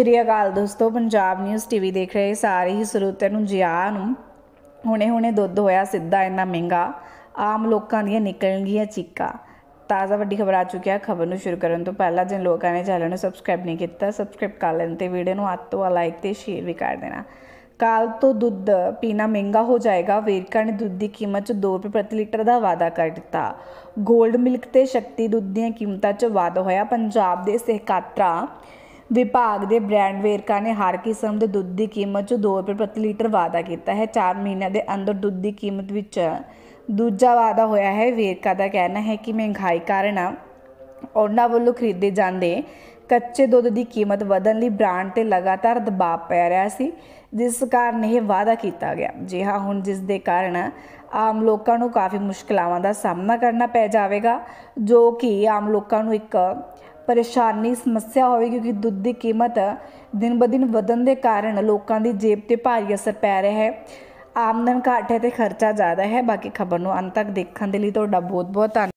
ਸ੍ਰੀ ਅਕਾਲ ਦੋਸਤੋ Punjab news TV ਦੇਖ ਰਹੇ ਸਾਰੇ ਹੀ ਸਰੋਤਿਆਂ ਨੂੰ ਜਿਆ ਨੂੰ ਹੁਣੇ-ਹੁਣੇ ਦੁੱਧ ਹੋਇਆ ਸਿੱਧਾ ਇੰਨਾ ਮਹਿੰਗਾ ਆਮ ਲੋਕਾਂ ਦੀਆਂ ਨਿਕਲਣਗੀਆਂ ਚੀਕਾਂ ਤਾਜ਼ਾ ਵੱਡੀ ਖਬਰ ਆ ਚੁੱਕੀ ਹੈ ਖਬਰ ਨੂੰ ਸ਼ੁਰੂ ਕਰਨ ਤੋਂ ਪਹਿਲਾਂ ਜਿਨ ਲੋਕਾਂ ਨੇ ਚੈਨਲ ਨੂੰ ਸਬਸਕ੍ਰਾਈਬ ਨਹੀਂ ਕੀਤਾ ਸਬਸਕ੍ਰਾਈਬ ਕਰ ਲੈਣ ਤੇ ਵੀਡੀਓ ਨੂੰ ਹੱਥ ਤੋਂ ਲਾਈਕ ਤੇ ਸ਼ੇਅਰ ਵੀ ਕਰ ਦੇਣਾ ਕਾਲ ਤੋਂ ਦੁੱਧ ਪੀਣਾ ਮਹਿੰਗਾ ਹੋ ਜਾਏਗਾ ਵੇਰਕਾ ਨੇ ਦੁੱਧ ਦੀ ਕੀਮਤ 'ਚ 2 ਰੁਪਏ ਪ੍ਰਤੀ ਲੀਟਰ ਦਾ ਵਾਅਦਾ ਕਰ ਦਿੱਤਾ 골ਡ ਮਿਲਕ ਤੇ ਸ਼ਕਤੀ ਦੁੱਧ ਦੀਆਂ ਕੀਮਤਾਂ 'ਚ ਵਾਅਦਾ ਹੋਇਆ ਪੰਜਾਬ ਦੇ ਸਹਿਕਾਤਰਾ ਵਿਭਾਗ ਦੇ ਬ੍ਰਾਂਡ ਵੇਰਕਾ ਨੇ ਹਰ ਕਿਸਮ ਦੇ ਦੁੱਧ ਦੀ ਕੀਮਤ 'ਚ 2 ਰੁਪਏ ਪ੍ਰਤੀ ਲੀਟਰ ਵਾਅਦਾ ਕੀਤਾ ਹੈ 4 ਮਹੀਨਿਆਂ ਦੇ ਅੰਦਰ ਦੁੱਧ ਦੀ ਕੀਮਤ ਵਿੱਚ ਦੂਜਾ ਵਾਅਦਾ ਹੋਇਆ ਹੈ ਵੇਰਕਾ ਦਾ ਕਹਿਣਾ ਹੈ ਕਿ ਮਹਿੰਗਾਈ ਕਾਰਨ ਉਹਨਾਂ ਵੱਲੋਂ ਖਰੀਦੇ ਜਾਂਦੇ ਕੱਚੇ ਦੁੱਧ ਦੀ ਕੀਮਤ ਵਧਣ ਲਈ ਬ੍ਰਾਂਡ ਤੇ ਲਗਾਤਾਰ ਦਬਾਅ ਪੈ ਰਿਹਾ ਸੀ ਜਿਸ ਕਾਰਨ ਇਹ ਵਾਅਦਾ ਕੀਤਾ ਗਿਆ ਜੀ ਹਾਂ ਹੁਣ ਜਿਸ ਦੇ ਕਾਰਨ ਆਮ ਲੋਕਾਂ ਨੂੰ ਕਾਫੀ ਮੁਸ਼ਕਲਾਵਾਂ ਦਾ ਸਾਹਮਣਾ ਕਰਨਾ ਪੈ ਜਾਵੇਗਾ ਜੋ ਕਿ ਆਮ ਲੋਕਾਂ ਨੂੰ ਇੱਕ ਪਰੇਸ਼ਾਨੀ ਸਮੱਸਿਆ ਹੋਵੇਗੀ ਕਿਉਂਕਿ ਦੁੱਧ ਦੀ ਕੀਮਤ ਦਿਨ ਬਦਿਨ ਵਧਣ ਦੇ ਕਾਰਨ ਲੋਕਾਂ ਦੀ ਜੇਬ ਤੇ ਭਾਰੀ ਅਸਰ ਪੈ ਰਿਹਾ ਹੈ ਆਮਦਨ ਘੱਟ ਹੈ ਤੇ ਖਰਚਾ ਜ਼ਿਆਦਾ ਹੈ ਬਾਕੀ ਖਬਰ ਨੂੰ ਅੰਤ ਤੱਕ ਦੇਖਣ ਦੇ ਲਈ ਤੁਹਾਡਾ ਬਹੁਤ ਬਹੁਤ ਧੰਨਵਾਦ